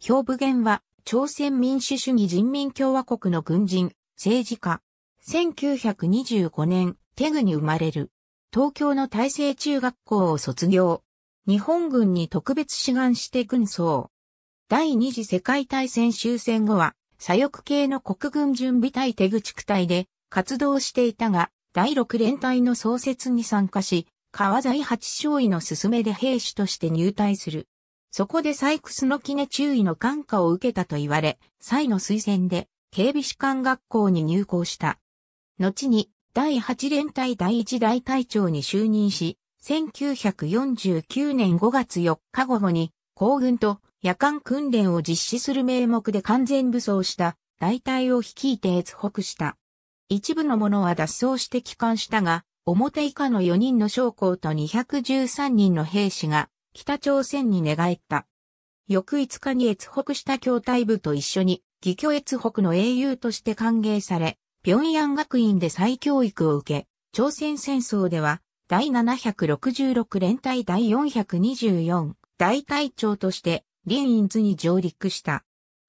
兵部元は、朝鮮民主主義人民共和国の軍人、政治家。1925年、テグに生まれる。東京の大成中学校を卒業。日本軍に特別志願して軍曹。第二次世界大戦終戦後は、左翼系の国軍準備隊テグ地区隊で活動していたが、第六連隊の創設に参加し、川在八少尉の勧めで兵士として入隊する。そこでサイクスの記念注意の感化を受けたと言われ、サイの推薦で警備士官学校に入校した。後に第8連隊第1大隊長に就任し、1949年5月4日午後に行軍と夜間訓練を実施する名目で完全武装した大隊を率いて越北した。一部の者は脱走して帰還したが、表以下の4人の将校と213人の兵士が北朝鮮に寝返った。翌5日に越北した兄弟部と一緒に、義挙越北の英雄として歓迎され、平壌学院で再教育を受け、朝鮮戦争では、第766連隊第424大隊長として、林院図に上陸した。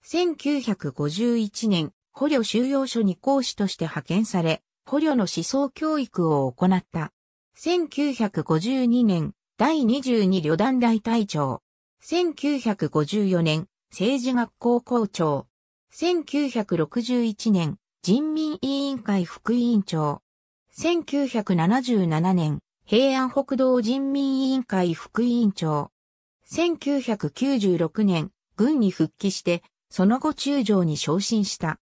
1951年、捕虜収容所に講師として派遣され、捕虜の思想教育を行った。1952年、第22旅団大隊長。1954年、政治学校校長。1961年、人民委員会副委員長。1977年、平安北道人民委員会副委員長。1996年、軍に復帰して、その後中将に昇進した。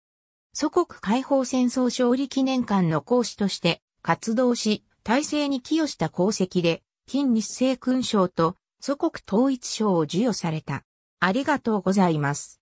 祖国解放戦争勝利記念館の講師として活動し、体制に寄与した功績で、金日成勲章と祖国統一章を授与された。ありがとうございます。